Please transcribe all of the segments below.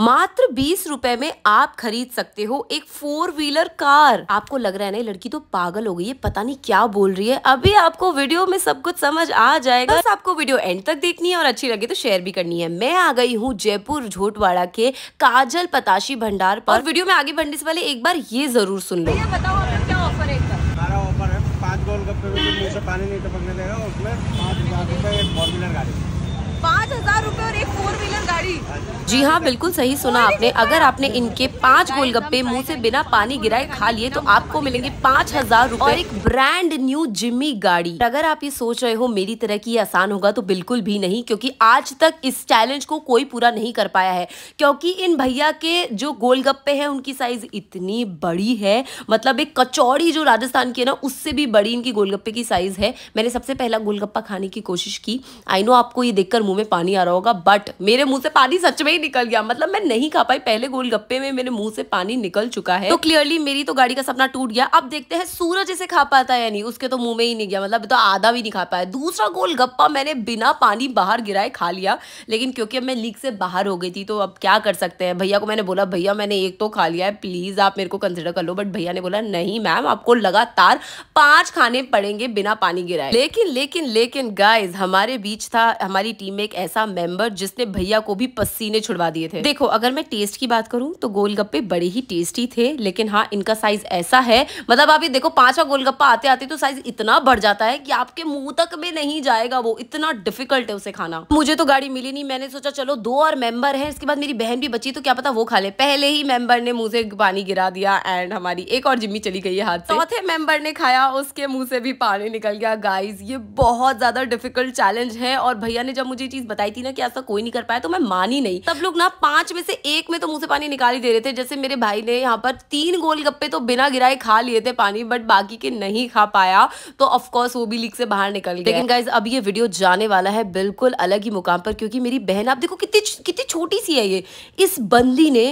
मात्र बीस रुपए में आप खरीद सकते हो एक फोर व्हीलर कार आपको लग रहा है ना लड़की तो पागल हो गई है पता नहीं क्या बोल रही है अभी आपको वीडियो में सब कुछ समझ आ जाएगा बस आपको वीडियो एंड तक देखनी है और अच्छी लगे तो शेयर भी करनी है मैं आ गई हूँ जयपुर झोटवाड़ा के काजल पताशी भंडार पर वीडियो में आगे बढ़ने से पहले एक बार ये जरूर सुन लो बताओ क्या ऑफर है पाँच हजार जी हाँ बिल्कुल सही सुना आपने अगर आपने इनके पांच गोलगप्पे मुंह से बिना पानी गिराए खा लिए तो आपको मिलेंगे पांच हजार रूपए एक ब्रांड न्यू जिम्मी गाड़ी अगर आप ये सोच रहे हो मेरी तरह की आसान होगा तो बिल्कुल भी नहीं क्योंकि आज तक इस चैलेंज को कोई पूरा नहीं कर पाया है क्योंकि इन भैया के जो गोलगप्पे हैं उनकी साइज इतनी बड़ी है मतलब एक कचौड़ी जो राजस्थान की है ना उससे भी बड़ी इनकी गोलगप्पे की साइज है मैंने सबसे पहला गोलगप्पा खाने की कोशिश की आई नो आपको ये देखकर मुंह में पानी आ रहा होगा बट मेरे मुंह से पानी सच में ही निकल गया मतलब मैं नहीं खा पाई पहले गोलगप्पे में मेरे मुंह से पानी निकल चुका है तो क्लियरली मेरी तो गाड़ी का सपना टूट गया अब देखते हैं सूरज इसे खा पाता है या नहीं उसके तो मुंह में ही नहीं गया मतलब तो आधा भी नहीं खा पाया दूसरा गोलगप्पा मैंने बिना पानी बाहर गिराए खा लिया लेकिन क्योंकि अब मैं लीक से बाहर हो गई थी तो अब क्या कर सकते हैं भैया को मैंने बोला भैया मैंने एक तो खा लिया है प्लीज़ आप मेरे को कंसिडर कर लो बट भैया ने बोला नहीं मैम आपको लगातार पांच खाने पड़ेंगे बिना पानी गिराए लेकिन लेकिन लेकिन गाइज हमारे बीच था हमारी टीम में एक ऐसा मेंबर जिसने भैया को भी भी पसीने छुड़वा दिए थे देखो अगर मैं टेस्ट की बात करूँ तो गोलगप्पे बड़े ही टेस्टी थे लेकिन हाँ इनका साइज ऐसा है मतलब आप ये देखो पांचवा गोलगप्पा आते आते तो साइज इतना बढ़ जाता है कि आपके मुंह तक में नहीं जाएगा वो इतना डिफिकल्ट है उसे खाना मुझे तो गाड़ी मिली नहीं मैंने सोचा चलो दो और मेंबर है इसके बाद मेरी बहन भी बची तो क्या पता वो खा ले पहले ही मेंबर ने मुंह से पानी गिरा दिया एंड हमारी एक और जिम्मी चली गई है हाथ चौथे मेंबर ने खाया उसके मुंह से भी पानी निकल गया गाइज ये बहुत ज्यादा डिफिकल्ट चैलेंज है और भैया ने जब मुझे चीज बताई थी ना कि ऐसा कोई नहीं कर पाया तो मैं मान ही नहीं सब लोग ना पांच में से एक में तो मुंह से पानी निकाल ही दे रहे थे जैसे मेरे भाई ने यहाँ पर तीन गोल गप्पे तो बिना गिराए खा लिए थे पानी बट बाकी के नहीं खा पाया तो ऑफकोर्स वो भी लीक से बाहर निकल गया लेकिन गाइज अब ये वीडियो जाने वाला है बिल्कुल अलग ही मुकाम पर क्योंकि मेरी बहन आप देखो कितनी कितनी छोटी सी है ये इस बंदी ने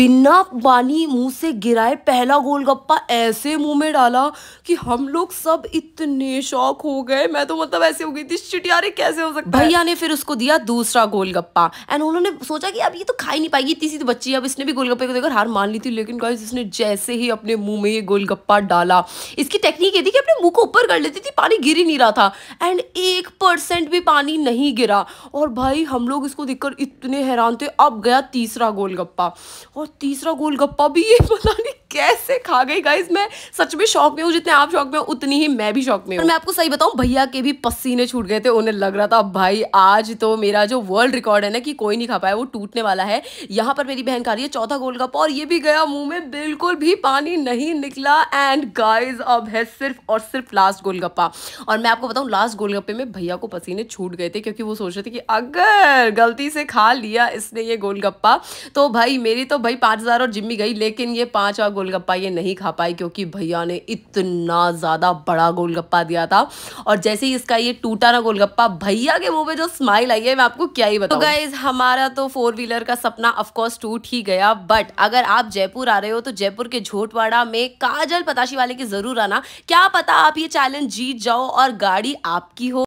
बिना पानी मुंह से गिराए पहला गोलगप्पा ऐसे मुंह में डाला कि हम लोग सब इतने शौक हो गए मैं तो मतलब ऐसे हो गई थी चिटियारे कैसे हो सकता भैया ने फिर उसको दिया दूसरा गोलगप्पा एंड उन्होंने सोचा कि अब ये तो खा ही नहीं पाएगी इतनी सी तो बच्ची अब इसने भी गोलगप्पे को देखकर हार मान ली थी लेकिन गाइस इसने जैसे ही अपने मुंह में ये गोलगप्पा डाला इसकी टेक्निक ये थी कि अपने मुंह को ऊपर कर लेती थी पानी गिर ही नहीं रहा था एंड एक परसेंट भी पानी नहीं गिरा और भाई हम लोग इसको देखकर इतने हैरान थे अब गया तीसरा गोलगप्पा और तीसरा गोलगप्पा भी ये पता नहीं कैसे खा गई गाइज मैं सच में शौक में हूँ जितने आप शौक में हो उतनी ही मैं भी शौक में हूँ मैं आपको सही बताऊँ भैया के भी पसीने छूट गए थे उन्हें लग रहा था भाई आज तो मेरा जो वर्ल्ड रिकॉर्ड है ना कि कोई नहीं खा पाया वो टूटने वाला है यहाँ पर मेरी बहन खा रही है चौथा गोल कप और ये भी गया मुंह में बिल्कुल भी पानी नहीं निकला एंड गाइज अब है सिर्फ और सिर्फ लास्ट गोलगप्पा और मैं आपको बताऊँ लास्ट गोलगप्पे में भैया को पसीने छूट गए थे क्योंकि वो सोच रहे थे कि अगर गलती से खा लिया इसने ये गोलगप्पा तो भाई मेरी तो भाई पाँच और जिम्मी गई लेकिन ये पाँच और गोलगप्पा ये नहीं खा पाई क्योंकि भैया ने इतना ज़्यादा बड़ा गोलगप्पा दिया था और जैसे ही इसका ये टूटा ना गोलगप्पा भैया के मुंह पे जो स्माइल आई है मैं आपको क्या ही बताऊं तो हमारा तो फोर व्हीलर का सपना ऑफकोर्स टूट ही गया बट अगर आप जयपुर आ रहे हो तो जयपुर के झोटवाड़ा में काजल पताशी वाले की जरूर आना क्या पता आप ये चैलेंज जीत जाओ और गाड़ी आपकी हो